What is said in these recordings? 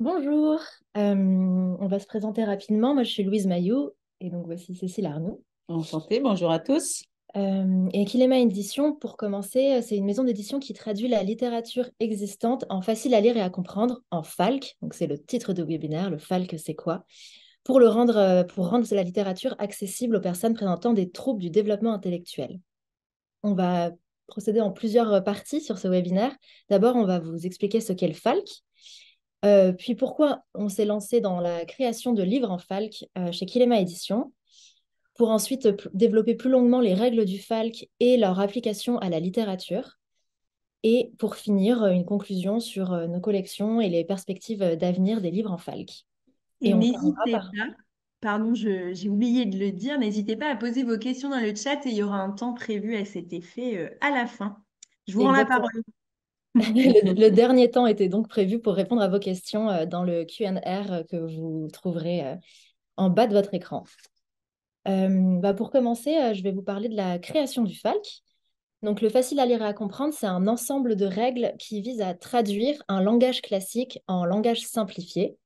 Bonjour, euh, on va se présenter rapidement. Moi, je suis Louise Maillot et donc voici Cécile Arnaud. Enchantée, bonjour à tous. Euh, et Kilema Édition, pour commencer, euh, c'est une maison d'édition qui traduit la littérature existante en facile à lire et à comprendre, en FALC, donc c'est le titre de webinaire, le FALC c'est quoi, pour, le rendre, pour rendre la littérature accessible aux personnes présentant des troubles du développement intellectuel. On va procéder en plusieurs parties sur ce webinaire. D'abord, on va vous expliquer ce qu'est le FALC, euh, puis pourquoi on s'est lancé dans la création de livres en FALC euh, chez Kilema Édition, pour ensuite développer plus longuement les règles du FALC et leur application à la littérature, et pour finir, euh, une conclusion sur nos collections et les perspectives d'avenir des livres en FALC. Et, n'hésitez pas, pardon, j'ai oublié de le dire, n'hésitez pas à poser vos questions dans le chat et il y aura un temps prévu à cet effet à la fin. Je vous rends la parole le, dernier temps était donc prévu pour répondre à vos questions euh, dans le Q&R euh, que vous trouverez euh, en bas de votre écran. Bah, pour commencer, je vais vous parler de la création du FALC. Donc, le facile à lire et à comprendre, c'est un ensemble de règles qui vise à traduire un langage classique en langage simplifié.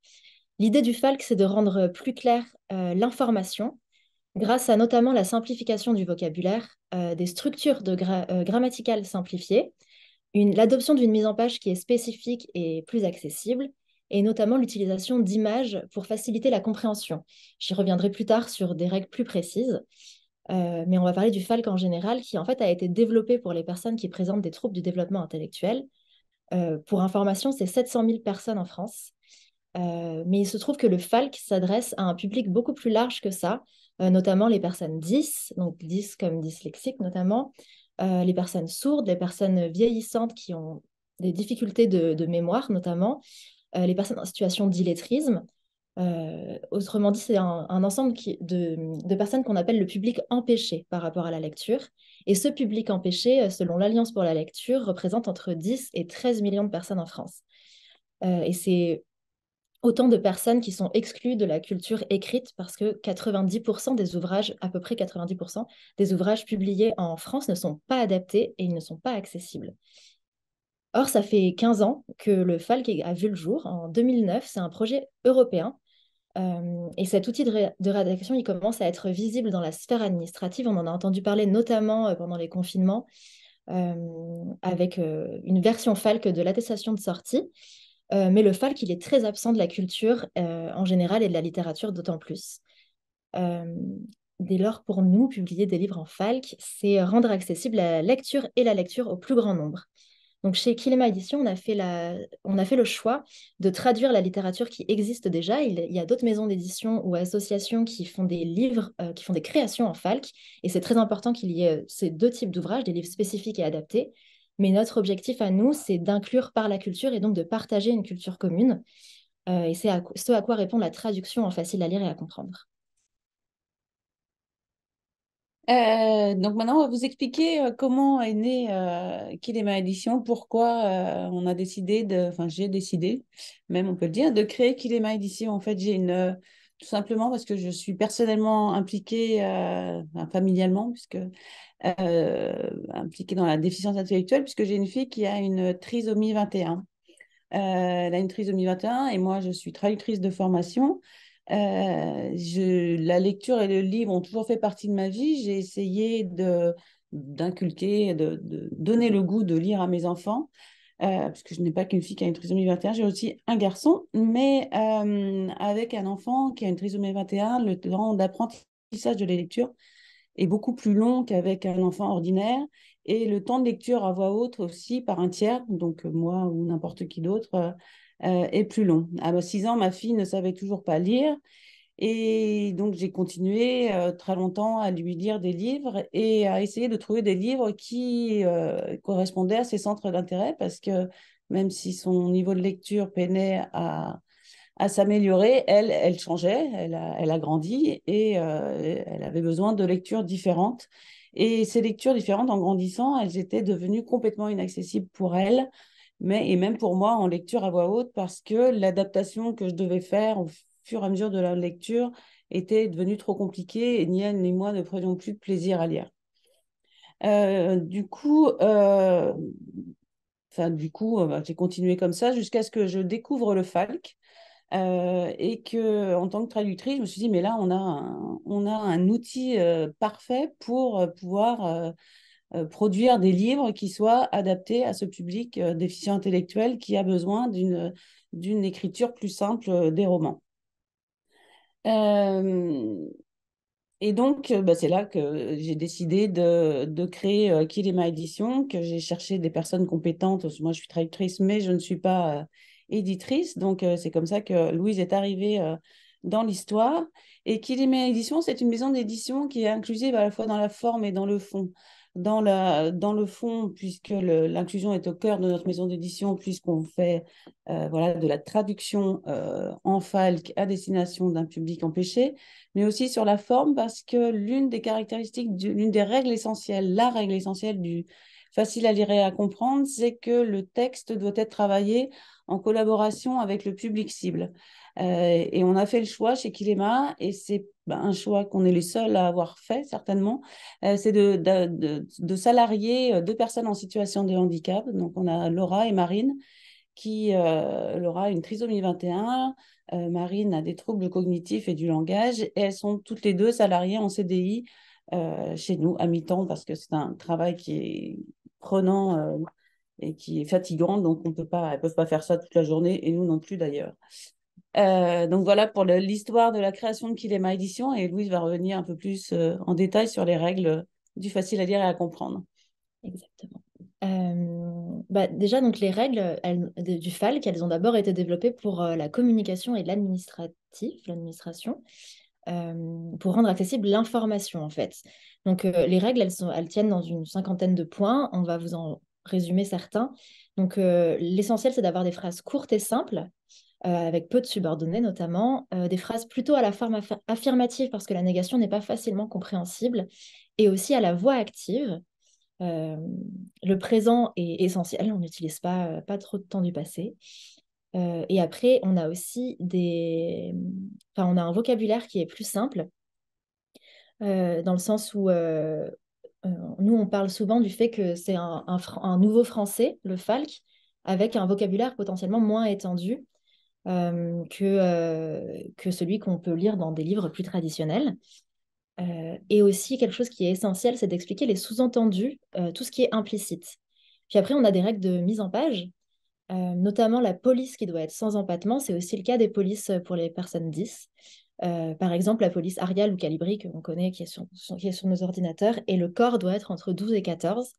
L'idée du FALC, c'est de rendre plus claire l'information grâce à notamment la simplification du vocabulaire, des structures grammaticales simplifiées, l'adoption d'une mise en page qui est spécifique et plus accessible, et notamment l'utilisation d'images pour faciliter la compréhension. J'y reviendrai plus tard sur des règles plus précises, euh, mais on va parler du FALC en général, qui en fait a été développé pour les personnes qui présentent des troubles du développement intellectuel. Euh, pour information, c'est 700 000 personnes en France. Euh, mais il se trouve que le FALC s'adresse à un public beaucoup plus large que ça, notamment les personnes 10, donc 10 comme dyslexique notamment, euh, les personnes sourdes, les personnes vieillissantes qui ont des difficultés de, mémoire notamment, euh, les personnes en situation d'illettrisme. Euh, autrement dit, c'est un, ensemble de, de, personnes qu'on appelle le public empêché par rapport à la lecture. Et ce public empêché, selon l'Alliance pour la lecture, représente entre 10 et 13 millions de personnes en France. et c'est autant de personnes qui sont exclues de la culture écrite parce que 90% des ouvrages, à peu près 90% des ouvrages publiés en France ne sont pas adaptés et ils ne sont pas accessibles. Or, ça fait 15 ans que le FALC a vu le jour. En 2009, c'est un projet européen. Euh, et cet outil de, rédaction, il commence à être visible dans la sphère administrative. On en a entendu parler notamment euh, pendant les confinements euh, avec une version FALC de l'attestation de sortie euh, mais le FALC, il est très absent de la culture euh, en général et de la littérature d'autant plus. Euh, dès lors, pour nous, publier des livres en FALC, c'est rendre accessible la lecture et la lecture au plus grand nombre. Donc chez Kilema Edition, on a, fait la... on a fait le choix de traduire la littérature qui existe déjà. Il y a d'autres maisons d'édition ou associations qui font des livres, qui font des créations en FALC. Et c'est très important qu'il y ait ces deux types d'ouvrages, des livres spécifiques et adaptés, mais notre objectif à nous, c'est d'inclure par la culture et donc de partager une culture commune. Euh, et c'est ce à quoi répond la traduction en facile à lire et à comprendre. Euh, donc maintenant, on va vous expliquer euh, comment est née euh, Kilema Edition, pourquoi on a décidé, de, enfin j'ai décidé, même on peut le dire, de créer Kilema Edition. En fait, j'ai une tout simplement parce que je suis personnellement impliquée, euh, familialement, puisque euh, impliquée dans la déficience intellectuelle, puisque j'ai une fille qui a une trisomie 21. Euh, elle a une trisomie 21 et moi, je suis traductrice de formation. la lecture et le livre ont toujours fait partie de ma vie. J'ai essayé de d'inculquer, de, de, donner le goût de lire à mes enfants. Euh, parce que je n'ai pas qu'une fille qui a une trisomie 21, j'ai aussi un garçon, mais euh, avec un enfant qui a une trisomie 21, le temps d'apprentissage de la lecture est beaucoup plus long qu'avec un enfant ordinaire, et le temps de lecture à voix haute aussi par un tiers, donc euh, moi ou n'importe qui d'autre, est plus long. À 6 ans, ma fille ne savait toujours pas lire, et donc, j'ai continué euh, très longtemps à lui lire des livres et à essayer de trouver des livres qui euh, correspondaient à ses centres d'intérêt parce que même si son niveau de lecture peinait à, à s'améliorer, elle, elle changeait, elle a, elle grandi et euh, elle avait besoin de lectures différentes. Et ces lectures différentes, en grandissant, elles étaient devenues complètement inaccessibles pour elle, mais et même pour moi en lecture à voix haute, parce que l'adaptation que je devais faire fur et à mesure de la lecture, était devenu trop compliqué et elle ni moi ne prenions plus de plaisir à lire. Euh, du coup, euh, du coup euh, bah, j'ai continué comme ça jusqu'à ce que je découvre le Falc. Euh, et que, en tant que traductrice, je me suis dit, mais là, on a on a un outil parfait pour pouvoir produire des livres qui soient adaptés à ce public déficient intellectuel qui a besoin d'une écriture plus simple des romans et donc, bah, c'est là que j'ai décidé de, créer « créer est ma Édition, que j'ai cherché des personnes compétentes. Moi, je suis traductrice, mais je ne suis pas éditrice. Donc, c'est comme ça que Louise est arrivée dans l'histoire. Et est ma Édition, c'est une maison d'édition qui est inclusive à la fois dans la forme et dans le fond dans, dans le fond, puisque l'inclusion est au cœur de notre maison d'édition, puisqu'on fait euh, voilà, de la traduction euh, en falque à destination d'un public empêché, mais aussi sur la forme, parce que l'une des caractéristiques, l'une des règles essentielles, la règle essentielle du facile à lire et à comprendre, c'est que le texte doit être travaillé en collaboration avec le public cible. Euh, et on a fait le choix chez Kilema, et c'est bah, un choix qu'on est les seuls à avoir fait, certainement, euh, c'est de, de, salarier euh, deux personnes en situation de handicap. Donc, on a Laura et Marine, qui, Laura a une trisomie 21, Marine a des troubles cognitifs et du langage, et elles sont toutes les deux salariées en CDI chez nous à mi-temps, parce que c'est un travail qui est prenant et qui est fatigant. donc on peut pas, elles ne peuvent pas faire ça toute la journée, et nous non plus d'ailleurs. Euh, donc voilà pour l'histoire de la création de Kilema Édition et Louise va revenir un peu plus euh, en détail sur les règles euh, du facile à lire et à comprendre. Exactement. Bah, déjà, donc les règles du FALC, elles ont d'abord été développées pour la communication et l'administratif, l'administration, pour rendre accessible l'information en fait. Donc les règles, elles, sont, elles tiennent dans une cinquantaine de points. On va vous en résumer certains. Donc l'essentiel, c'est d'avoir des phrases courtes et simples euh, avec peu de subordonnés notamment, euh, des phrases plutôt à la forme affirmative parce que la négation n'est pas facilement compréhensible, et aussi à la voix active. Euh, le présent est essentiel, on n'utilise pas, pas trop de temps du passé. et après, on a aussi des... Enfin, on a un vocabulaire qui est plus simple, dans le sens où nous, on parle souvent du fait que c'est un, un, nouveau français, le FALC, avec un vocabulaire potentiellement moins étendu que, que celui qu'on peut lire dans des livres plus traditionnels. et aussi, quelque chose qui est essentiel, c'est d'expliquer les sous-entendus, tout ce qui est implicite. Puis après, on a des règles de mise en page, notamment la police qui doit être sans empattement. C'est aussi le cas des polices pour les personnes 10. par exemple, la police Arial ou Calibri que l'on connaît, qui est, sur, qui sur nos ordinateurs, et le corps doit être entre 12 et 14.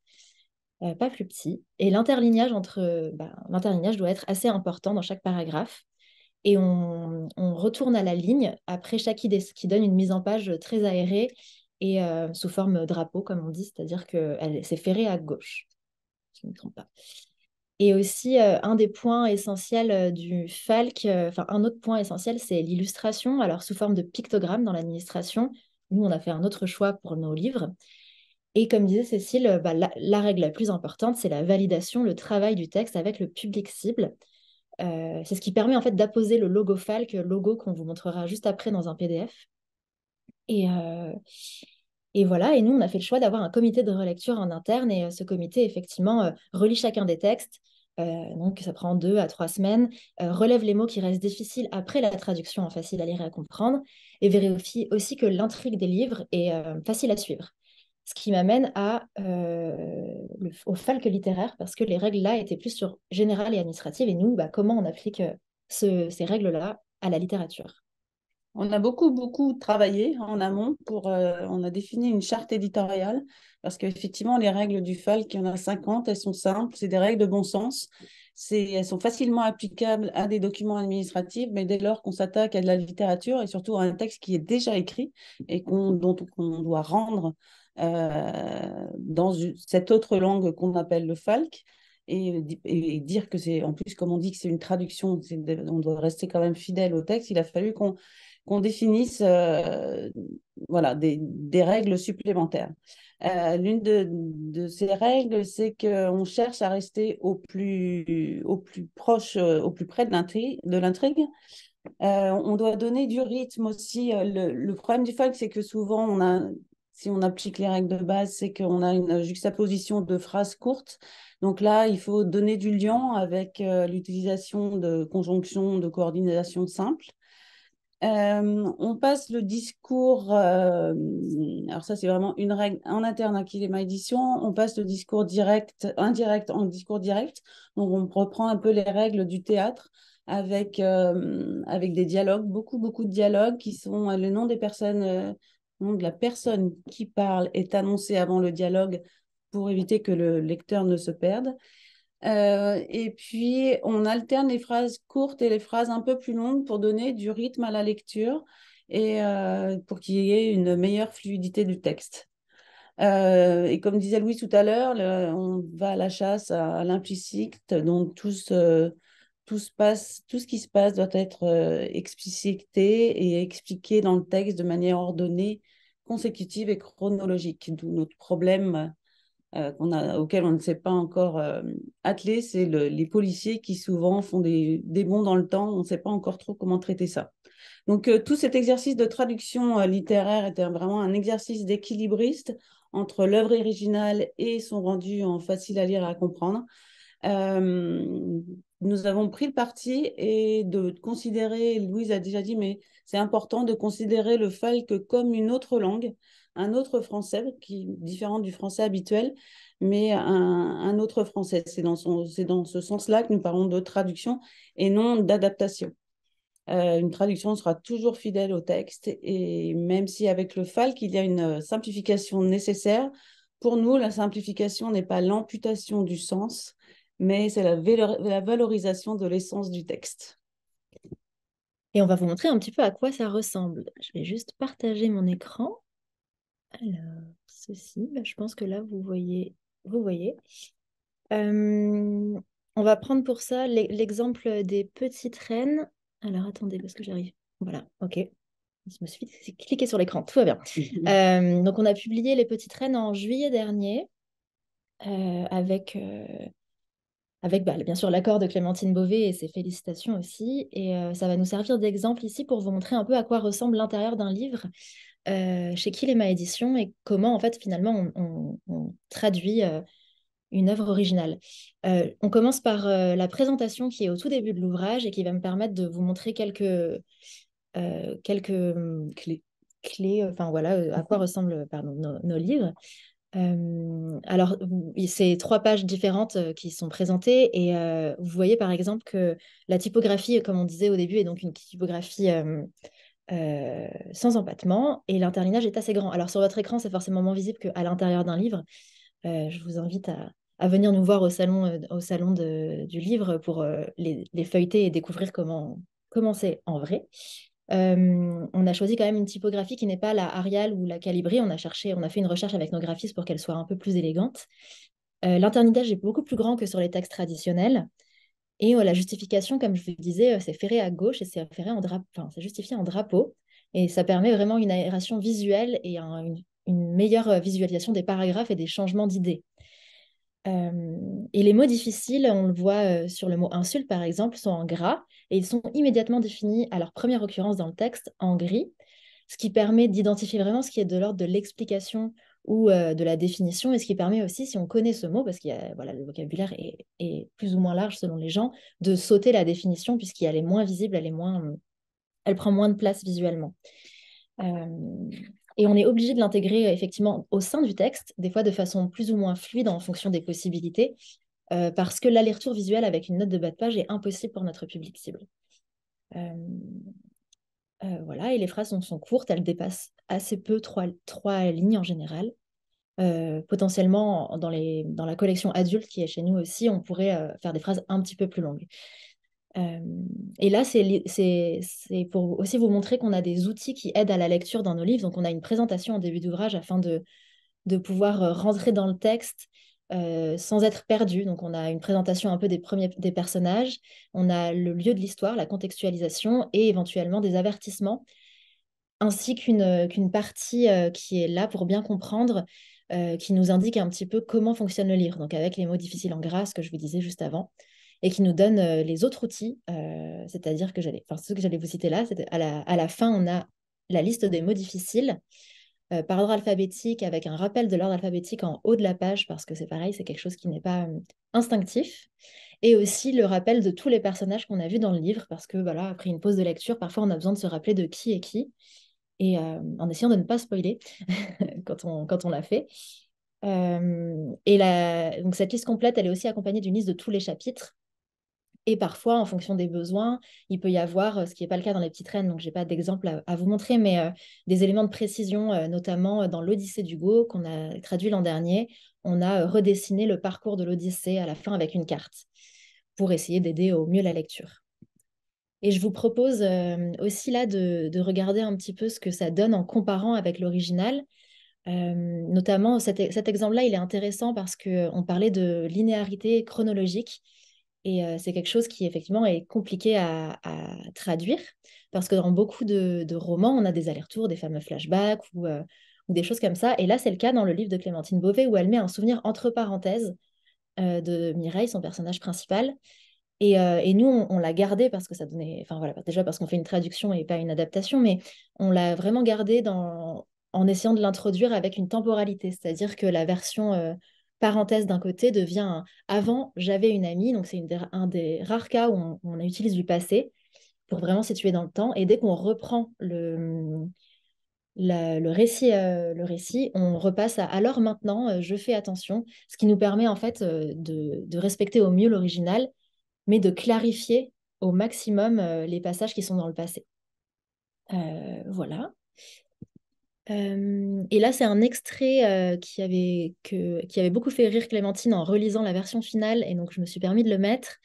pas plus petit. Et l'interlignage entre bah, l'interlignage doit être assez important dans chaque paragraphe et on, retourne à la ligne après chaque idée, ce qui donne une mise en page très aérée et euh, sous forme drapeau, comme on dit, c'est-à-dire qu'elle s'est ferrée à gauche, je ne me trompe pas. Et aussi, euh, un des points essentiels euh, du FALC, enfin un autre point essentiel, c'est l'illustration, alors sous forme de pictogramme dans l'administration. Nous, on a fait un autre choix pour nos livres. Et comme disait Cécile, bah, la, règle la plus importante, c'est la validation, le travail du texte avec le public cible. Euh, c'est ce qui permet en fait d'apposer le logo Falk logo qu'on vous montrera juste après dans un PDF. Euh, et, voilà, et nous, on a fait le choix d'avoir un comité de relecture en interne, et euh, ce comité, effectivement, relit chacun des textes, donc ça prend deux à trois semaines, relève les mots qui restent difficiles après la traduction en hein, facile à lire et à comprendre, et vérifie aussi que l'intrigue des livres est facile à suivre. Ce qui m'amène à, euh, au falque littéraire, parce que les règles là étaient plus sur générales et administratives, et nous, bah, comment on applique euh, ces règles-là à la littérature. On a beaucoup, beaucoup travaillé en amont pour. Euh, on a défini une charte éditoriale parce qu'effectivement, les règles du falque, il y en a 50, elles sont simples, c'est des règles de bon sens. Elles sont facilement applicables à des documents administratifs, mais dès lors qu'on s'attaque à de la littérature et surtout à un texte qui est déjà écrit et qu'on dont on doit rendre euh, dans cette autre langue qu'on appelle le falc. Euh, et, dire que c'est, en plus, comme on dit que c'est une traduction, on doit rester quand même fidèle au texte, il a fallu qu'on qu'on définisse euh, voilà, des, des, règles supplémentaires. L'une de, de, ces règles, c'est qu'on cherche à rester au plus, au plus proche, au plus près de l'intrigue. on doit donner du rythme aussi. Le, le problème du falc c'est que souvent, on a si on applique les règles de base, c'est qu'on a une juxtaposition de phrases courtes. Donc là, il faut donner du lien avec euh, l'utilisation de conjonctions de coordination simples. Euh, on passe le discours, euh, alors ça c'est vraiment une règle en interne à ma Édition, on passe le discours direct, indirect en discours direct, donc on reprend un peu les règles du théâtre avec, avec des dialogues, beaucoup beaucoup de dialogues qui sont le nom des personnes de la personne qui parle est annoncée avant le dialogue pour éviter que le lecteur ne se perde. Euh, et puis, on alterne les phrases courtes et les phrases un peu plus longues pour donner du rythme à la lecture et euh, pour qu'il y ait une meilleure fluidité du texte. Euh, et comme disait Louis tout à l'heure, on va à la chasse à, l'implicite, donc tout passe, tout ce qui se passe doit être explicité et expliqué dans le texte de manière ordonnée consécutive et chronologique, d'où notre problème euh, euh, qu'on a, auquel on ne s'est pas encore euh, attelé, c'est les policiers qui souvent font des, bons dans le temps, on ne sait pas encore trop comment traiter ça. Donc tout cet exercice de traduction littéraire était vraiment un exercice d'équilibriste entre l'œuvre originale et son rendu en facile à lire et à comprendre nous avons pris le parti et de considérer, Louise a déjà dit, mais c'est important de considérer le FALC comme une autre langue, un autre français, qui différent du français habituel, mais un, un autre français. C'est dans, son, dans ce sens-là que nous parlons de traduction et non d'adaptation. Euh, une traduction sera toujours fidèle au texte et même si avec le FALC, il y a une euh, simplification nécessaire, pour nous, la simplification n'est pas l'amputation du sens, mais c'est la, valorisation de l'essence du texte. Et on va vous montrer un petit peu à quoi ça ressemble. Je vais juste partager mon écran. Alors, ceci, bah, je pense que là, vous voyez. Vous voyez. Euh, on va prendre pour ça l'exemple des petites reines. Alors, attendez, parce que j'arrive. Voilà, ok. Je me suis cliquer sur l'écran, tout va bien. Euh, donc, on a publié Les Petites Reines en juillet dernier euh, avec avec bah, bien sûr l'accord de Clémentine Beauvais et ses félicitations aussi. Et euh, ça va nous servir d'exemple ici pour vous montrer un peu à quoi ressemble l'intérieur d'un livre euh, chez ma Édition et comment en fait finalement on, traduit euh, une œuvre originale. Euh, on commence par la présentation qui est au tout début de l'ouvrage et qui va me permettre de vous montrer quelques, quelques hum, clés enfin voilà, à quoi mhm. ressemblent nos livres alors, c'est trois pages différentes qui sont présentées et vous voyez par exemple que la typographie, comme on disait au début, est donc une typographie sans empattement et l'interlinage est assez grand. Alors sur votre écran, c'est forcément moins visible qu'à l'intérieur d'un livre. je vous invite à, venir nous voir au salon, au salon du livre pour les, feuilleter et découvrir comment comment c'est en vrai on a choisi quand même une typographie qui n'est pas la Arial ou la Calibri. On a cherché, on a fait une recherche avec nos graphistes pour qu'elle soit un peu plus élégante. Euh, est beaucoup plus grand que sur les textes traditionnels. Et oh, la justification, comme je vous le disais, euh, c'est ferré à gauche et c'est ferré en drapeau. Enfin, c'est justifié en drapeau. Et ça permet vraiment une aération visuelle et une, meilleure visualisation des paragraphes et des changements d'idées et les mots difficiles, on le voit sur le mot insulte par exemple, sont en gras et ils sont immédiatement définis à leur première occurrence dans le texte en gris, ce qui permet d'identifier vraiment ce qui est de l'ordre de l'explication ou de la définition, et ce qui permet aussi, si on connaît ce mot, parce que voilà, le vocabulaire est, plus ou moins large selon les gens, de sauter la définition, puisqu'elle est moins visible, elle, est moins, elle prend moins de place visuellement. Euh, et on est obligé de l'intégrer euh, effectivement au sein du texte, des fois de façon plus ou moins fluide en fonction des possibilités, euh, parce que l'aller-retour visuel avec une note de bas de page est impossible pour notre public cible. Euh, voilà, et les phrases sont, courtes, elles dépassent assez peu trois, lignes en général. potentiellement, dans la collection adulte qui est chez nous aussi, on pourrait faire des phrases un petit peu plus longues et là, c'est pour aussi vous montrer qu'on a des outils qui aident à la lecture dans nos livres. Donc, on a une présentation en début d'ouvrage afin de, de pouvoir euh, rentrer dans le texte sans être perdu. Donc, on a une présentation un peu des premiers des personnages, on a le lieu de l'histoire, la contextualisation et éventuellement des avertissements, ainsi qu'une euh, qu'une partie euh, qui est là pour bien comprendre, qui nous indique un petit peu comment fonctionne le livre. Donc, avec les mots difficiles en gras, que je vous disais juste avant et qui nous donne euh, les autres outils, euh, c'est-à-dire que j'allais, enfin que j'allais vous citer là, à la, à la, fin on a la liste des mots difficiles euh, par ordre alphabétique avec un rappel de l'ordre alphabétique en haut de la page parce que c'est pareil, c'est quelque chose qui n'est pas hum, instinctif et aussi le rappel de tous les personnages qu'on a vus dans le livre, parce que voilà, après une pause de lecture, parfois on a besoin de se rappeler de qui est qui, et en essayant de ne pas spoiler quand on, quand on l'a fait. et la, donc cette liste complète, elle est aussi accompagnée d'une liste de tous les chapitres, et parfois, en fonction des besoins, il peut y avoir, euh, ce qui n'est pas le cas dans les petites reines, donc je n'ai pas d'exemple à, vous montrer, mais euh, des éléments de précision, euh, notamment dans l'Odyssée d'Hugo, qu'on a traduit l'an dernier. On a redessiné le parcours de l'Odyssée à la fin avec une carte pour essayer d'aider au mieux la lecture. Et je vous propose aussi là de, regarder un petit peu ce que ça donne en comparant avec l'original. notamment, cet, e-, cet exemple-là, il est intéressant parce qu'on parlait de linéarité chronologique. Et euh, c'est quelque chose qui, effectivement, est compliqué à, traduire, parce que dans beaucoup de, romans, on a des allers-retours, des fameux flashbacks euh, ou, des choses comme ça. Et là, c'est le cas dans le livre de Clémentine Beauvais, où elle met un souvenir entre parenthèses euh, de Mireille, son personnage principal. Et, nous, on, l'a gardé parce que ça donnait. Enfin, voilà, déjà parce qu'on fait une traduction et pas une adaptation, mais on l'a vraiment gardé en essayant de l'introduire avec une temporalité. C'est-à-dire que la version parenthèse d'un côté devient avant j'avais une amie, donc c'est un des rares cas où on, utilise du passé pour vraiment situer dans le temps. Et dès qu'on reprend le, mm, le, récit, euh, le récit, on repasse à alors maintenant, euh, je fais attention, ce qui nous permet en fait euh, de, de, respecter au mieux l'original, mais de clarifier au maximum les passages qui sont dans le passé. voilà et là, c'est un extrait qui, avait, qui avait beaucoup fait rire Clémentine en relisant la version finale, et donc je me suis permis de le mettre,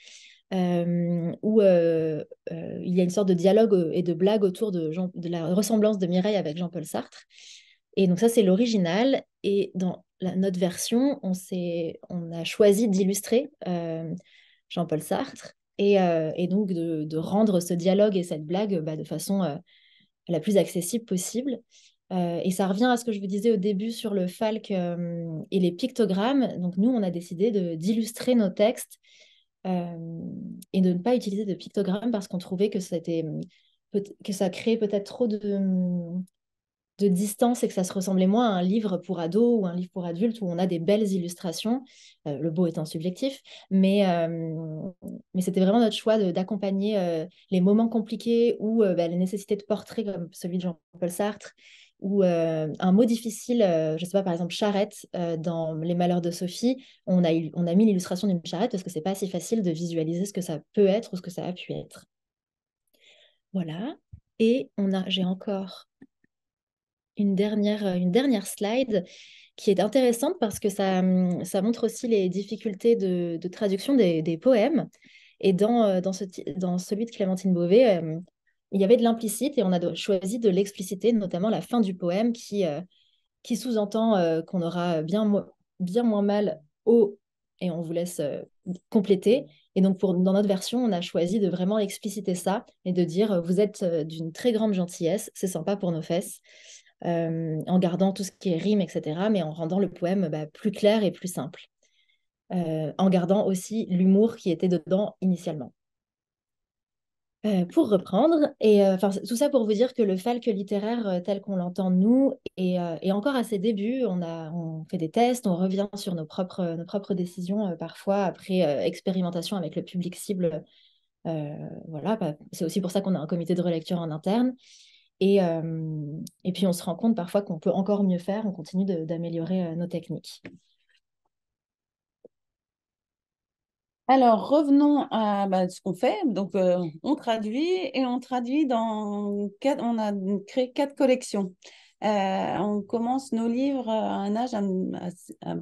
où il y a une sorte de dialogue et de blague autour de, la ressemblance de Mireille avec Jean-Paul Sartre. Et donc ça, c'est l'original, et dans la, notre version, on, on a choisi d'illustrer Jean-Paul Sartre, et, donc de, rendre ce dialogue et cette blague bah, de façon la plus accessible possible. Euh, et ça revient à ce que je vous disais au début sur le falc euh, et les pictogrammes. Donc nous, on a décidé d'illustrer nos textes euh, et de ne pas utiliser de pictogrammes parce qu'on trouvait que, que ça créait peut-être trop de, de distance et que ça se ressemblait moins à un livre pour ados ou un livre pour adultes où on a des belles illustrations, le beau étant subjectif, mais, mais c'était vraiment notre choix d'accompagner les moments compliqués ou bah, les nécessités de portraits comme celui de Jean-Paul Sartre ou euh, un mot difficile, euh, je ne sais pas, par exemple charrette, euh, dans Les Malheurs de Sophie, on a, on a mis l'illustration d'une charrette parce que c'est pas si facile de visualiser ce que ça peut être ou ce que ça a pu être. Voilà. Et on a, j'ai encore une dernière, une dernière slide qui est intéressante parce que ça, hum, ça montre aussi les difficultés de, traduction des, des, poèmes. Et dans, dans, ce, dans celui de Clémentine Beauvais, hum, il y avait de l'implicite et on a choisi de l'expliciter, notamment la fin du poème qui, euh, qui sous-entend euh, qu'on aura bien, bien moins mal au, et on vous laisse euh, compléter. Et donc, dans notre version, on a choisi de vraiment expliciter ça et de dire Vous êtes d'une très grande gentillesse, c'est sympa pour nos fesses, en gardant tout ce qui est rime, etc., mais en rendant le poème bah, plus clair et plus simple, en gardant aussi l'humour qui était dedans initialement pour reprendre, et tout ça pour vous dire que le falque littéraire tel qu'on l'entend nous est, encore à ses débuts. On, fait des tests, on revient sur nos propres, décisions parfois après expérimentation avec le public cible. voilà, c'est aussi pour ça qu'on a un comité de relecture en interne. et puis on se rend compte parfois qu'on peut encore mieux faire, on continue d'améliorer nos techniques. Alors, revenons à bah, ce qu'on fait. Donc, euh, on traduit et on traduit dans quatre, on a créé quatre collections. Euh, on commence nos livres à un âge un,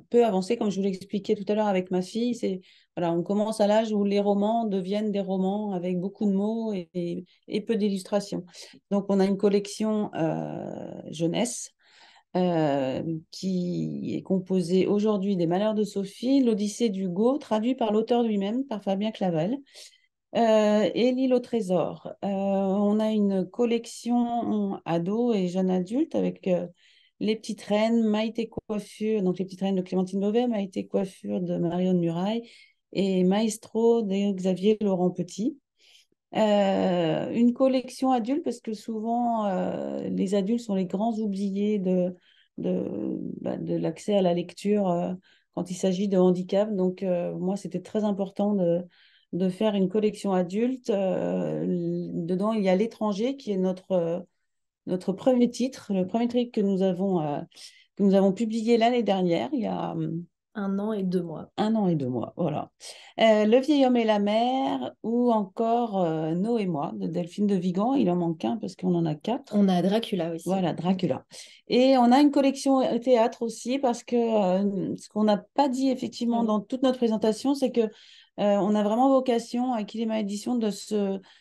peu avancé, comme je vous l'expliquais tout à l'heure avec ma fille. C'est voilà, on commence à l'âge où les romans deviennent des romans avec beaucoup de mots et, peu d'illustrations. Donc, on a une collection euh, jeunesse euh, qui est composé aujourd'hui des Malheurs de Sophie, l'Odyssée d'Hugo, traduit par l'auteur lui-même, par Fabien Clavel, euh, et L'île au trésor. Euh, on a une collection ados et jeunes adultes avec Les Petites Reines, Maïté Coiffure, donc Les Petites Reines de Clémentine Beauvais, Maïté Coiffure de Marion Muraille et Maestro de Xavier Laurent Petit. une collection adulte parce que souvent les adultes sont les grands oubliés de, de, bah, de l'accès à la lecture euh, quand il s'agit de handicap. Donc, euh, moi, c'était très important de, faire une collection adulte. Euh, dedans, il y a L'étranger, qui est notre, notre premier titre, le premier titre que nous avons, que nous avons publié l'année dernière, il y a hum, un an et deux mois. Un an et deux mois, voilà. Euh, le vieil homme et la mère, ou encore euh, Noé et moi de Delphine de Vigan. Il en manque un parce qu'on en a quatre. On a Dracula aussi. Voilà, Dracula. Et on a une collection euh, théâtre aussi parce que ce qu'on n'a pas dit effectivement mm. dans toute notre présentation, c'est que on a vraiment vocation à Kilima Édition de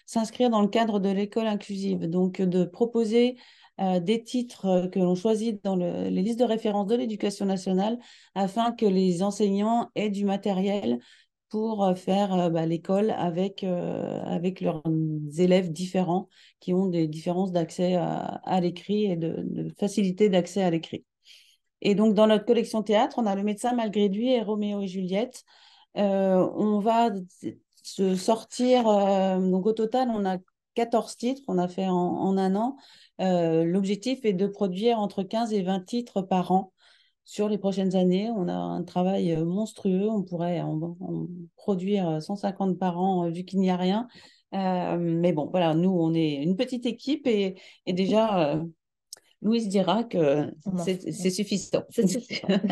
s'inscrire dans le cadre de l'école inclusive, donc de proposer euh, des titres euh, que l'on choisit dans les listes de référence de l'éducation nationale afin que les enseignants aient du matériel pour euh, faire bah, l'école avec, avec leurs élèves différents qui ont des différences d'accès à, l'écrit et de, facilité d'accès à l'écrit. Et donc, dans notre collection théâtre, on a Le médecin malgré lui et Roméo et Juliette. on va se sortir, donc au total, on a 14 titres qu'on a fait en, un an. Euh, l'objectif est de produire entre 15 et 20 titres par an sur les prochaines années. On a un travail euh, monstrueux. On pourrait en produire 150 par an euh, vu qu'il n'y a rien. mais bon, voilà, nous, on est une petite équipe et, déjà, Louise dira que c'est suffisant.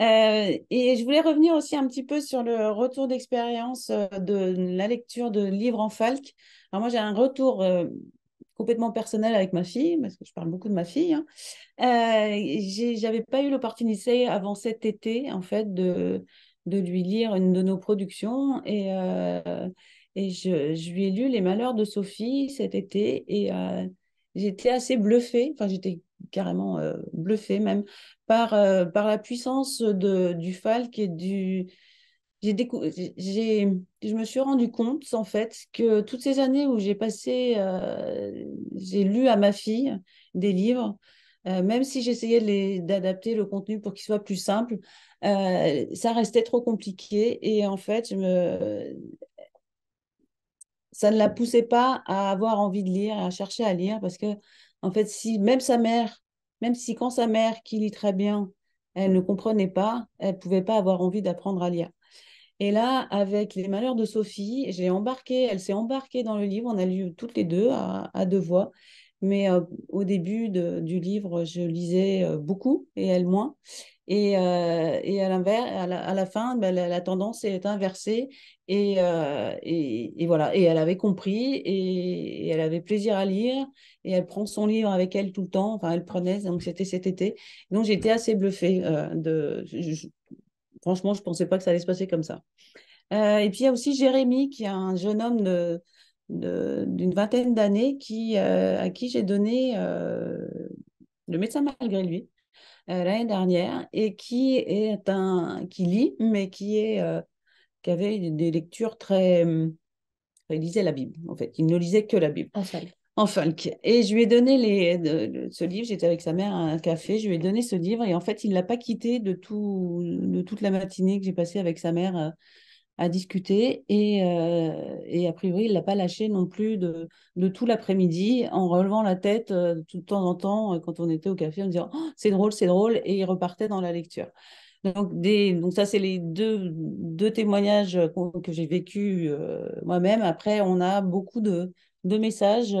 Euh, et je voulais revenir aussi un petit peu sur le retour d'expérience euh, de la lecture de livres en falque, Alors moi, j'ai un retour euh, complètement personnel avec ma fille, parce que je parle beaucoup de ma fille. Hein. J'avais pas eu l'opportunité avant cet été, en fait, de, de lui lire une de nos productions. Et, et je, je, lui ai lu Les Malheurs de Sophie cet été. Et j'étais assez bluffée. Enfin, j'étais carrément euh, bluffée même par, euh, par la puissance de, du FALC et du... J'ai Je me suis rendu compte en fait que toutes ces années où j'ai passé, euh, j'ai lu à ma fille des livres, même si j'essayais les, d'adapter le contenu pour qu'il soit plus simple, ça restait trop compliqué et en fait, je me... ça ne la poussait pas à avoir envie de lire, à chercher à lire parce que en fait, si même sa mère, même si quand sa mère qui lit très bien, elle ne comprenait pas, elle pouvait pas avoir envie d'apprendre à lire. Et là, avec les malheurs de Sophie, j'ai embarqué, elle s'est embarquée dans le livre, on a lu toutes les deux à deux voix, mais au début du livre, je lisais beaucoup et elle moins. Et, et à, à, la, à la fin, ben, la, tendance est inversée. Et, et, voilà. Et elle avait compris et, elle avait plaisir à lire. Et elle prend son livre avec elle tout le temps. Enfin, elle prenait. Donc, c'était cet été. Donc, j'étais assez bluffée. de, franchement, je ne pensais pas que ça allait se passer comme ça. et puis, il y a aussi Jérémy, qui est un jeune homme de d'une vingtaine d'années qui, euh, à qui j'ai donné euh, le médecin malgré lui euh, l'année dernière et qui est un qui lit mais qui est qui avait des lectures très il lisait la Bible en fait il ne lisait que la Bible enfin en Et je lui ai donné les, ce livre, j'étais avec sa mère à un café, je lui ai donné ce livre et en fait, il ne l'a pas quitté de, tout, de toute la matinée que j'ai passée avec sa mère à discuter euh, et, a priori, il l'a pas lâché non plus de, tout l'après-midi en relevant la tête tout euh, de temps en temps euh, quand on était au café en disant «Oh, c'est drôle, c'est drôle et il repartait dans la lecture. Donc, des, donc ça, c'est les deux, deux témoignages que j'ai vécu moi-même. Après, on a beaucoup de, de messages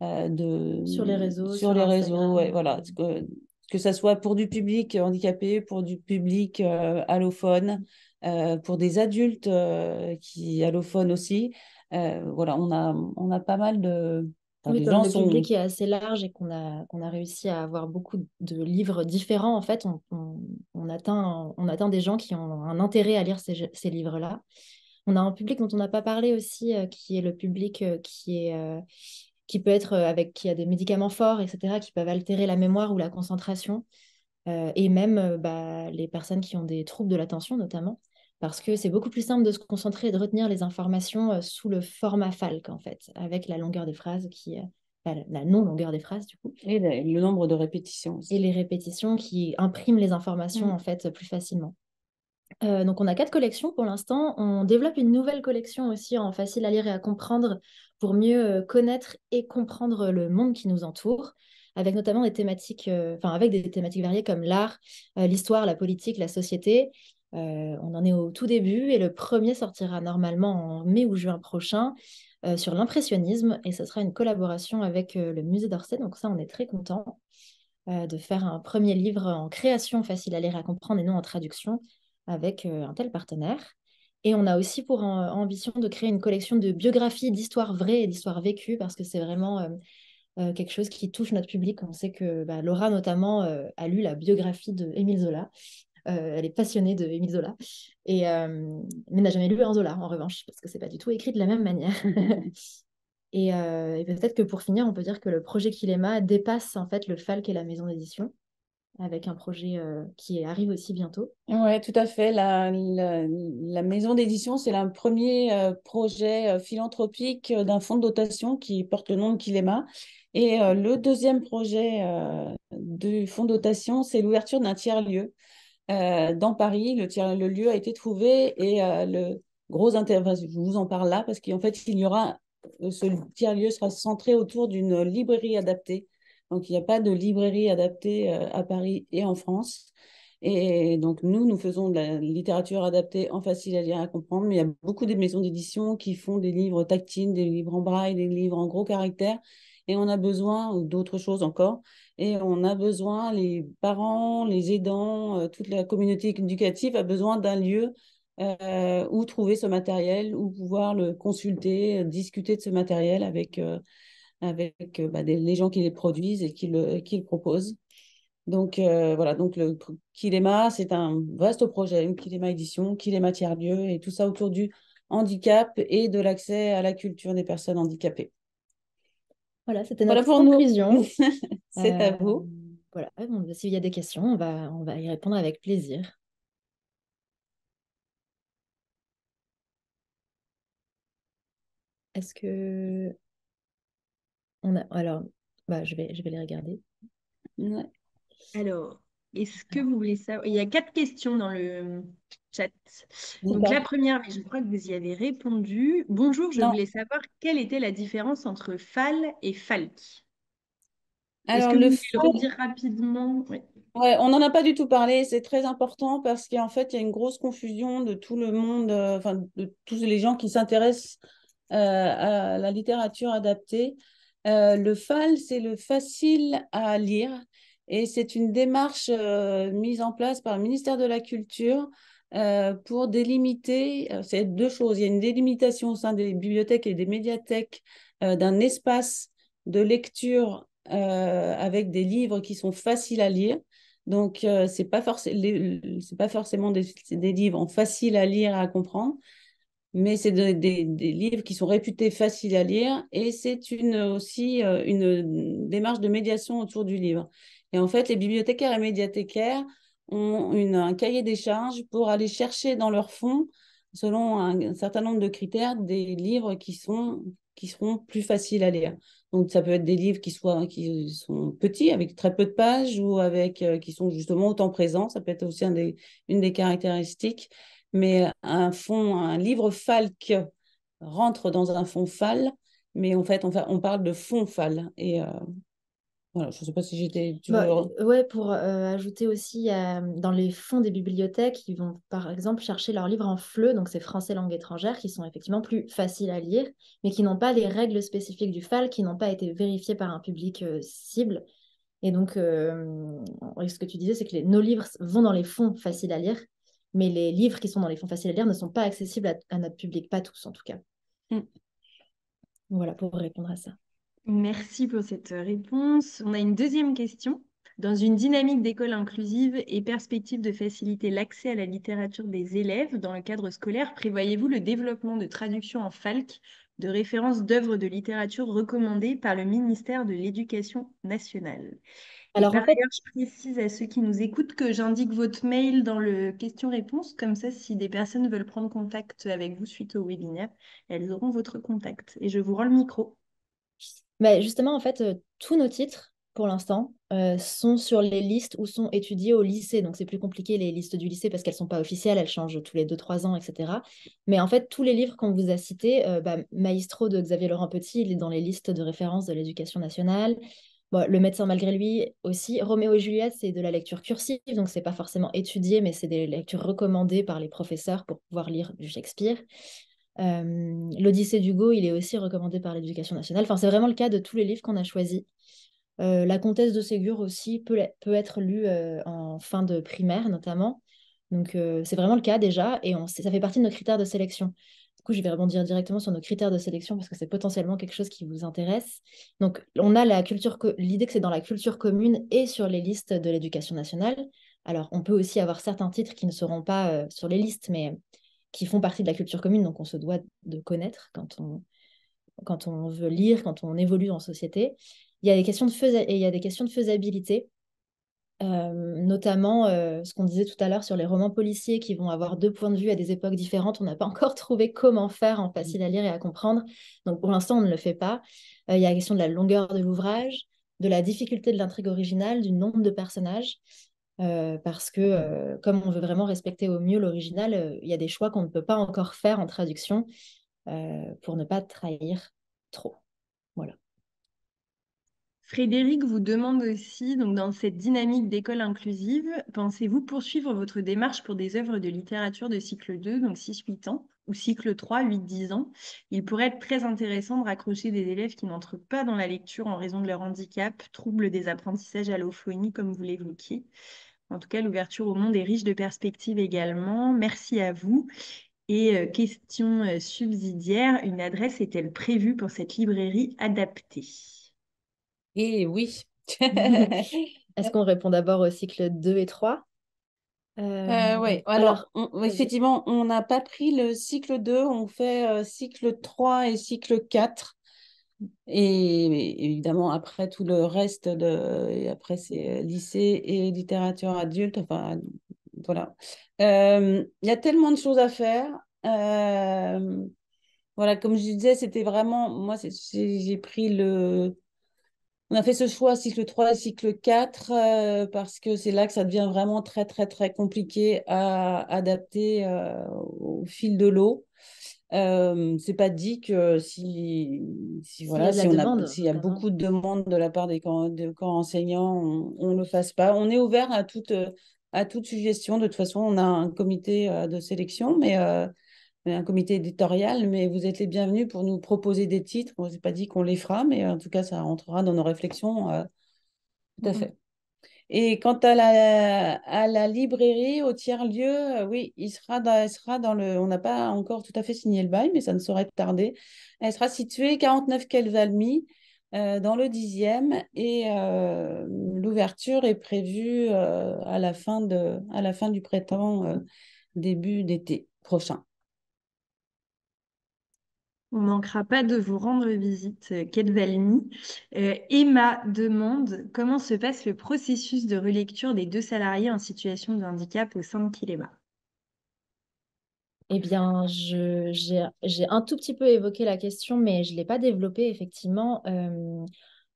de, sur les réseaux. Sur, les réseaux, voilà. Que, que ça soit pour du public handicapé, pour du public allophone, euh, pour des adultes euh, qui allophones aussi. Euh, voilà, on a, on a pas mal de. Enfin, est assez large et qu'on a, a réussi à avoir beaucoup de livres différents, en fait, on, on, on atteint, on atteint des gens qui ont un intérêt à lire ces, ces livres-là. On a un public dont on n'a pas parlé aussi, qui est le public qui est qui peut être avec qui a des médicaments forts, etc., qui peuvent altérer la mémoire ou la concentration, et même bah, les personnes qui ont des troubles de l'attention notamment parce que c'est beaucoup plus simple de se concentrer et de retenir les informations euh, sous le format falque en fait, avec la longueur des phrases qui. Euh, la non-longueur des phrases, du coup. Et le nombre de répétitions. Et les répétitions qui impriment les informations, mm. en fait, plus facilement. Euh, donc, on a quatre collections pour l'instant. On développe une nouvelle collection aussi en facile à lire et à comprendre pour mieux connaître et comprendre le monde qui nous entoure avec notamment des thématiques, enfin avec des thématiques variées comme l'art, l'histoire, la politique, la société, euh, on en est au tout début et le premier sortira normalement en mai ou juin prochain euh, sur l'impressionnisme et ce sera une collaboration avec euh, le musée d'Orsay. Donc ça, on est très content de faire un premier livre en création facile à lire à comprendre et non en traduction avec un tel partenaire. Et on a aussi pour ambition de créer une collection de biographies, d'histoires vraies et d'histoires vécues parce que c'est vraiment quelque chose qui touche notre public. On sait que bah, Laura notamment a lu la biographie de Émile Zola euh, elle est passionnée de Émile Zola, et, euh, mais n'a jamais lu un Zola, en revanche, parce que c'est pas du tout écrit de la même manière. Euh, et, peut-être que pour finir, on peut dire que le projet Kilema dépasse en fait le FALC et la maison d'édition, avec un projet qui arrive aussi bientôt. Oui, tout à fait. La, maison d'édition, c'est le premier projet philanthropique d'un fonds de dotation qui porte le nom de Kilema. Et le deuxième projet du fonds de dotation, c'est l'ouverture d'un tiers-lieu euh, dans Paris, le, le, lieu a été trouvé et euh, le gros intérêt, je vous en parle là parce qu'en fait, il y aura, euh, ce tiers-lieu sera centré autour d'une librairie adaptée. Donc, il n'y a pas de librairie adaptée à Paris et en France. Et donc, nous, nous faisons de la littérature adaptée en facile à lire à comprendre, mais il y a beaucoup des maisons d'édition qui font des livres tactiles, des livres en braille, des livres en gros caractères, et on a besoin, d'autres choses encore, et on a besoin, les parents, les aidants, euh, toute la communauté éducative a besoin d'un lieu euh, où trouver ce matériel, où pouvoir le consulter, euh, discuter de ce matériel avec, avec bah, les gens qui les produisent et qui le, qui le proposent. Donc voilà, donc le Kilema, c'est un vaste projet, une Kilema édition, Kilema tiers-lieu et tout ça autour du handicap et de l'accès à la culture des personnes handicapées. Voilà, c'était notre pour conclusion. Euh, C'est à vous. Voilà, ah, bon, bah, s'il y a des questions, on va, on va y répondre avec plaisir. Est-ce que on a alors bah, je vais je vais les regarder. Alors est-ce que vous voulez savoir Il y a quatre questions dans le chat. Donc la première, mais je crois que vous y avez répondu. Bonjour, je voulais savoir quelle était la différence entre FAL et FALC. Alors, que le, FAL... le dire rapidement on n'en a pas du tout parlé. C'est très important parce qu'en fait, il y a une grosse confusion de tout le monde, euh, enfin, de tous les gens qui s'intéressent euh, à la littérature adaptée. Euh, le FAL, c'est le facile à lire et c'est une démarche euh, mise en place par le ministère de la Culture euh, pour délimiter, euh, c'est deux choses, il y a une délimitation au sein des bibliothèques et des médiathèques d'un espace de lecture avec des livres qui sont faciles à lire. Donc, c'est ce n'est pas, forcément des, livres faciles à lire, et à comprendre, mais c'est des, livres qui sont réputés faciles à lire et c'est une, aussi une démarche de médiation autour du livre. Et en fait, les bibliothécaires et médiathécaires ont un cahier des charges pour aller chercher dans leur fonds, selon un, certain nombre de critères, des livres qui, sont, qui seront plus faciles à lire. Donc, ça peut être des livres qui, soient, qui sont petits, avec très peu de pages, ou avec, euh, qui sont justement autant présents. Ça peut être aussi des, une des caractéristiques. Mais un fond, un livre falque rentre dans un fond FAL, mais en fait, on, on parle de fond FAL. Et euh, je ne sais pas si j'étais. Bah, ouais, pour euh, ajouter aussi, euh, dans les fonds des bibliothèques, ils vont par exemple chercher leurs livres en FLE, donc c'est français langue étrangère, qui sont effectivement plus faciles à lire, mais qui n'ont pas les règles spécifiques du FAL, qui n'ont pas été vérifiées par un public euh, cible. Et donc, ce que tu disais, c'est que nos livres vont dans les fonds faciles à lire, mais les livres qui sont dans les fonds faciles à lire ne sont pas accessibles à, notre public, pas tous en tout cas. Mm. Voilà pour répondre à ça. Merci pour cette réponse. On a une deuxième question. Dans une dynamique d'école inclusive et perspective de faciliter l'accès à la littérature des élèves dans le cadre scolaire, prévoyez-vous le développement de traductions en FALC de références d'œuvres de littérature recommandées par le ministère de l'Éducation nationale alors, je précise à ceux qui nous écoutent que j'indique votre mail dans le question-réponse. Comme ça, si des personnes veulent prendre contact avec vous suite au webinaire, elles auront votre contact. Et je vous rends le micro. Bah, justement, en fait, euh, tous nos titres, pour l'instant, euh, sont sur les listes ou sont étudiés au lycée. Donc, c'est plus compliqué, les listes du lycée, parce qu'elles ne sont pas officielles, elles changent tous les 2-3 ans, etc. Mais en fait, tous les livres qu'on vous a cités, euh, bah, Maestro de Xavier Laurent Petit, il est dans les listes de référence de l'éducation nationale. le médecin malgré lui aussi. Roméo et Juliette, c'est de la lecture cursive, donc c'est pas forcément étudié, mais c'est des lectures recommandées par les professeurs pour pouvoir lire du Shakespeare. Euh, L'Odyssée d'Hugo, il est aussi recommandé par l'éducation nationale. Enfin, c'est vraiment le cas de tous les livres qu'on a choisis. Euh, la comtesse de Ségur aussi peut, être lue euh, en fin de primaire, notamment. Donc, c'est vraiment le cas déjà, et ça fait partie de nos critères de sélection. Du coup, je vais rebondir directement sur nos critères de sélection parce que c'est potentiellement quelque chose qui vous intéresse. Donc, on a la culture, l'idée que c'est dans la culture commune et sur les listes de l'éducation nationale. Alors, on peut aussi avoir certains titres qui ne seront pas sur les listes, mais qui font partie de la culture commune, donc on se doit de connaître quand on, quand on veut lire, quand on évolue en société. Il y a des questions de, fais et il y a des questions de faisabilité, euh, notamment euh, ce qu'on disait tout à l'heure sur les romans policiers qui vont avoir deux points de vue à des époques différentes. On n'a pas encore trouvé comment faire en facile à lire et à comprendre. Donc pour l'instant, on ne le fait pas. Euh, il y a la question de la longueur de l'ouvrage, de la difficulté de l'intrigue originale, du nombre de personnages. Euh, parce que mmh. euh, comme on veut vraiment respecter au mieux l'original, euh, il y a des choix qu'on ne peut pas encore faire en traduction pour ne pas trahir trop. Voilà. Frédéric vous demande aussi, donc dans cette dynamique d'école inclusive, pensez-vous poursuivre votre démarche pour des œuvres de littérature de cycle 2, donc 6-8 ans, ou cycle 3, 8-10 ans Il pourrait être très intéressant de raccrocher des élèves qui n'entrent pas dans la lecture en raison de leur handicap, troubles des apprentissages allophonie, comme vous l'évoquiez. En tout cas, l'ouverture au monde est riche de perspectives également. Merci à vous. Et euh, question euh, subsidiaire, une adresse est-elle prévue pour cette librairie adaptée et eh oui. Est-ce qu'on répond d'abord au cycle 2 et 3 euh, euh oui, alors, effectivement, on n'a pas pris le cycle 2, on fait euh, cycle 3 et cycle 4. Et, évidemment, après tout le reste, de, après c'est lycée et littérature adulte. Enfin, voilà. Euh, il y a tellement de choses à faire. voilà, comme je disais, c'était vraiment. Moi, j'ai pris le, on a fait ce choix cycle 3 et cycle 4 euh, parce que c'est là que ça devient vraiment très très très compliqué à adapter euh, au fil de l'eau. Euh, c'est pas dit que si, s'il y, a, beaucoup de demandes de la part des corps, enseignants, on, ne le fasse pas. On est ouvert à toute à toute suggestion. De toute façon, on a un comité euh, de sélection, mais un comité éditorial, mais vous êtes les bienvenus pour nous proposer des titres. On ne pas dit qu'on les fera, mais en tout cas, ça rentrera dans nos réflexions. Euh, tout à mm-hmm. fait. Et quant à la, librairie, au tiers-lieu, euh, oui, il sera elle sera dans le. On n'a pas encore tout à fait signé le bail, mais ça ne saurait tarder. Elle sera située 49 Kelvalmi euh, dans le 10e, et l'ouverture est prévue à, la fin à la fin du printemps, début d'été prochain. On ne manquera pas de vous rendre visite, euh, Kate valny euh, Emma demande comment se passe le processus de relecture des deux salariés en situation de handicap au sein de Kilema eh bien, j'ai un tout petit peu évoqué la question, mais je ne l'ai pas développée, effectivement. Euh,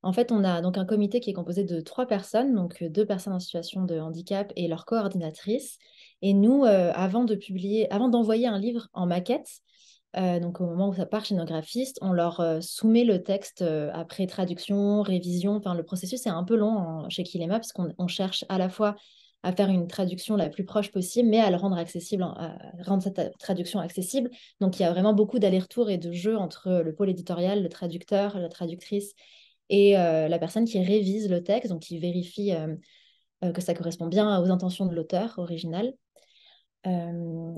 en fait, on a donc un comité qui est composé de trois personnes, donc deux personnes en situation de handicap et leur coordinatrice. Et nous, avant de publier, avant d'envoyer un livre en maquette, euh, donc au moment où ça part chez nos graphistes, on leur euh, soumet le texte euh, après traduction, révision. Enfin, le processus est un peu long chez Kilema parce qu'on cherche à la fois à faire une traduction la plus proche possible, mais à le rendre accessible, à rendre cette traduction accessible. Donc il y a vraiment beaucoup d'allers-retours et de jeux entre le pôle éditorial, le traducteur, la traductrice et la personne qui révise le texte, donc qui vérifie que ça correspond bien aux intentions de l'auteur original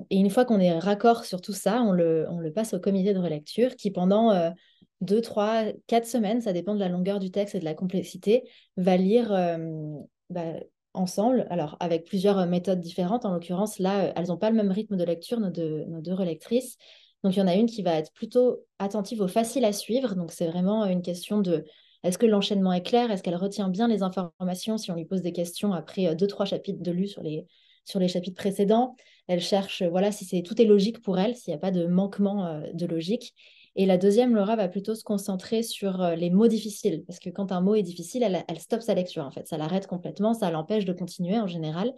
et une fois qu'on est raccord sur tout ça, on le, on le passe au comité de relecture qui, pendant 2, deux, trois, quatre semaines, ça dépend de la longueur du texte et de la complexité, va lire bah, ensemble, alors avec plusieurs méthodes différentes. En l'occurrence, là, elles n'ont pas le même rythme de lecture, nos deux, nos deux relectrices. Donc, il y en a une qui va être plutôt attentive au facile à suivre. Donc, c'est vraiment une question de est-ce que l'enchaînement est clair Est-ce qu'elle retient bien les informations si on lui pose des questions après deux, trois chapitres de lu sur les sur les chapitres précédents. Elle cherche, euh, voilà, si c'est tout est logique pour elle, s'il n'y a pas de manquement euh, de logique. Et la deuxième, Laura va plutôt se concentrer sur euh, les mots difficiles, parce que quand un mot est difficile, elle, stoppe sa lecture, en fait. Ça l'arrête complètement, ça l'empêche de continuer en général.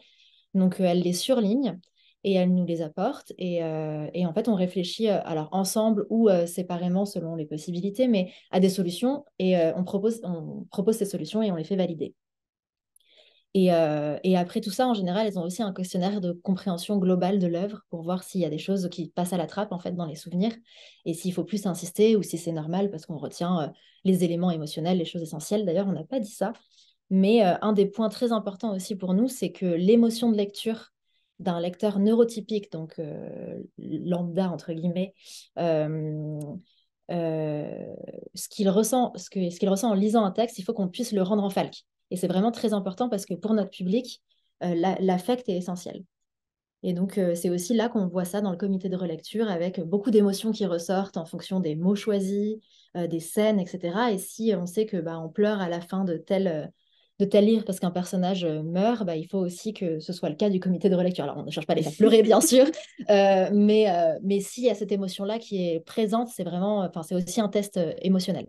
Donc, elle les surligne et elle nous les apporte. Et, en fait, on réfléchit, alors ensemble ou séparément selon les possibilités, mais à des solutions et on, propose, on propose ces solutions et on les fait valider. Euh, et, après tout ça, en général, elles ont aussi un questionnaire de compréhension globale de l'œuvre pour voir s'il y a des choses qui passent à la trappe en fait dans les souvenirs et s'il faut plus insister ou si c'est normal parce qu'on retient euh, les éléments émotionnels, les choses essentielles. D'ailleurs, on n'a pas dit ça. Mais euh, un des points très importants aussi pour nous, c'est que l'émotion de lecture d'un lecteur neurotypique, donc lambda entre guillemets, ce qu'il ressent, ce ce ressent en lisant un texte, il faut qu'on puisse le rendre en falque. Et c'est vraiment très important parce que pour notre public, euh, l'affect est essentiel. Et donc, euh, c'est aussi là qu'on voit ça dans le comité de relecture, avec beaucoup d'émotions qui ressortent en fonction des mots choisis, euh, des scènes, etc. Et si on sait que bah, on pleure à la fin de tel, de tel livre parce qu'un personnage meurt, bah, il faut aussi que ce soit le cas du comité de relecture. Alors, on ne cherche pas à les faire pleurer, bien sûr, mais, mais s'il y a cette émotion-là qui est présente, c'est vraiment, enfin, c'est aussi un test émotionnel,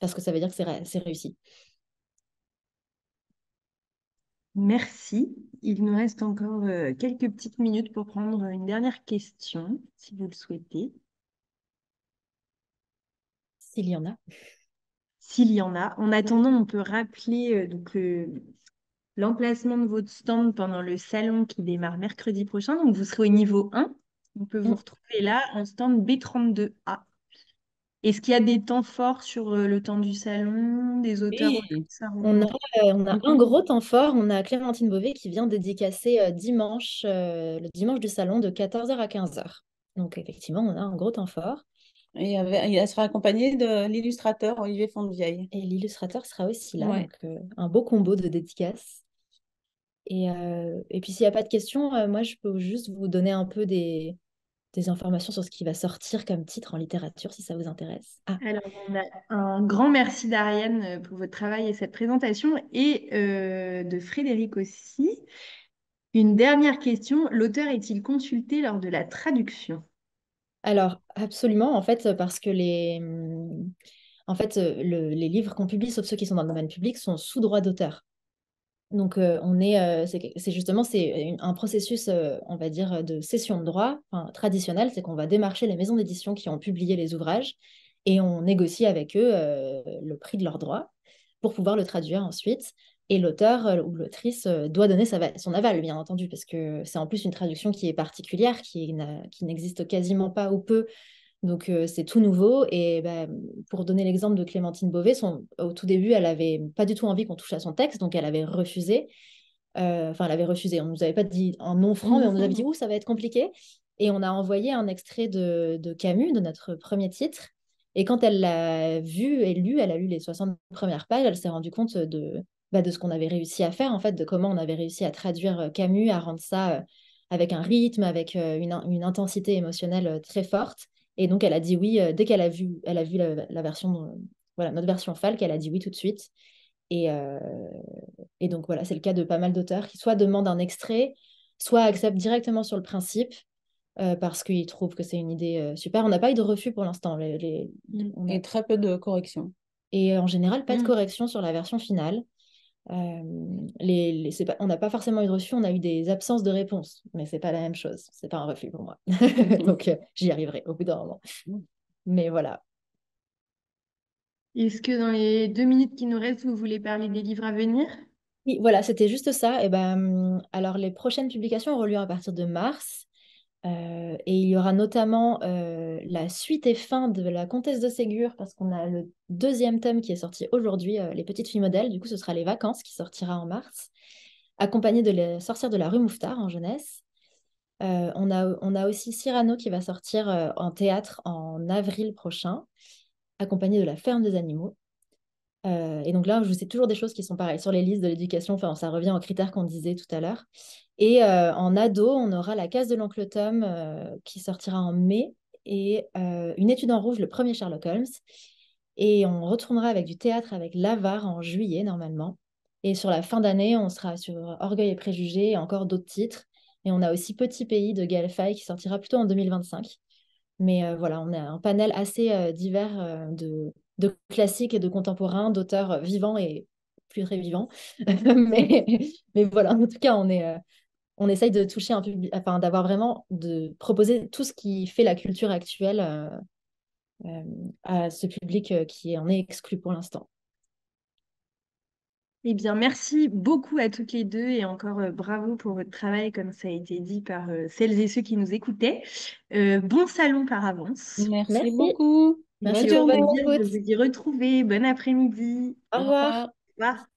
parce que ça veut dire que c'est réussi. Merci. Il nous reste encore euh, quelques petites minutes pour prendre une dernière question, si vous le souhaitez. S'il y en a. S'il y en a. En attendant, on peut rappeler euh, donc, l'emplacement de votre stand pendant le salon qui démarre mercredi prochain. Donc, vous serez au niveau 1. On peut vous mm. retrouver là en stand B32A. Est-ce qu'il y a des temps forts sur euh, le temps du salon, des auteurs euh, on, a, un gros temps fort. On a Clémentine Beauvais qui vient dédicacer euh, dimanche, le dimanche du salon de 14h à 15h. Donc, effectivement, on a un gros temps fort. Et elle sera accompagnée de l'illustrateur Olivier Fontvieille. Et l'illustrateur sera aussi là. Donc, un beau combo de dédicaces. Et, puis, s'il n'y a pas de questions, moi, je peux juste vous donner un peu des, des informations sur ce qui va sortir comme titre en littérature si ça vous intéresse. Ah. Alors, un grand merci d'Ariane euh, pour votre travail et cette présentation et euh, de Frédéric aussi. Une dernière question, l'auteur est-il consulté lors de la traduction Alors, absolument, en fait, parce que les... En fait, euh, les livres qu'on publie, sauf ceux qui sont dans le domaine public, sont sous droit d'auteur. Donc, euh, on est, euh, c'est justement c'est un processus, euh, on va dire, de cession de droit traditionnel, c'est qu'on va démarcher les maisons d'édition qui ont publié les ouvrages et on négocie avec eux le prix de leurs droits pour pouvoir le traduire ensuite. Et l'auteur ou l'autrice doit donner son aval, bien entendu, parce que c'est en plus une traduction qui est particulière, qui n'existe quasiment pas ou peu donc euh, c'est tout nouveau. Et bah, pour donner l'exemple de Clémentine Beauvais, son, au tout début, elle n'avait pas du tout envie qu'on touche à son texte, donc elle avait refusé. Euh, enfin, elle avait refusé. On ne nous avait pas dit un nom franc, mais on nous avait dit Ouh, ça va être compliqué. Et on a envoyé un extrait de, Camus, de notre premier titre. Et quand elle l'a vu et lu, elle a lu les 60 premières pages, elle s'est rendue compte de, bah, de ce qu'on avait réussi à faire, en fait, de comment on avait réussi à traduire euh, Camus, à rendre ça avec un rythme, avec une intensité émotionnelle très forte. Et donc, elle a dit oui, euh, dès qu'elle a vu, elle a vu la, version, euh, voilà, notre version FALC, elle a dit oui tout de suite. Et, euh, et donc, voilà, c'est le cas de pas mal d'auteurs qui soit demandent un extrait, soit acceptent directement sur le principe. parce qu'ils trouvent que c'est une idée super. On n'a pas eu de refus pour l'instant. Mm. Et très peu de corrections. Et en général, pas de mm. correction sur la version finale on n'a pas forcément eu de refus, on a eu des absences de réponse, mais c'est pas la même chose, c'est pas un refus pour moi. Mmh. Donc euh, j'y arriverai au bout d'un moment. Mmh. Mais voilà, est-ce que dans les deux minutes qui nous restent, vous voulez parler des livres à venir Oui, voilà, c'était juste ça. Et ben, alors les prochaines publications auront lieu à partir de mars. Euh, et il y aura notamment euh, la suite et fin de La Comtesse de Ségur, parce qu'on a le deuxième tome qui est sorti aujourd'hui, euh, Les Petites Filles Modèles. Du coup, ce sera Les Vacances qui sortira en mars, accompagné de Les sorcière de la Rue Mouffetard en jeunesse. on, a, aussi Cyrano qui va sortir en théâtre en avril prochain, accompagné de La Ferme des Animaux. et donc là, je vous sais toujours des choses qui sont pareilles sur les listes de l'éducation. Enfin, ça revient aux critères qu'on disait tout à l'heure. Et euh, en ado, on aura la case de l'oncle Tom euh, qui sortira en mai et euh, une étude en rouge, le premier Sherlock Holmes. Et on retournera avec du théâtre avec l'avare en juillet normalement. Et sur la fin d'année, on sera sur Orgueil et Préjugés et encore d'autres titres. Et on a aussi Petit Pays de Gaël Fay qui sortira plutôt en 2025. Mais voilà, on a un panel assez divers de, classiques et de contemporains, d'auteurs vivants et plus très vivants. mais, mais, voilà, en tout cas, on est, on essaye de toucher un public, enfin d'avoir vraiment, de proposer tout ce qui fait la culture actuelle euh, euh, à ce public euh, qui en est exclu pour l'instant. Eh bien, merci beaucoup à toutes les deux et encore bravo pour votre travail, comme ça a été dit par celles et ceux qui nous écoutaient. bon salon par avance. Merci, beaucoup. Merci, De vous y retrouver. Bon après-midi. Au revoir. Au revoir.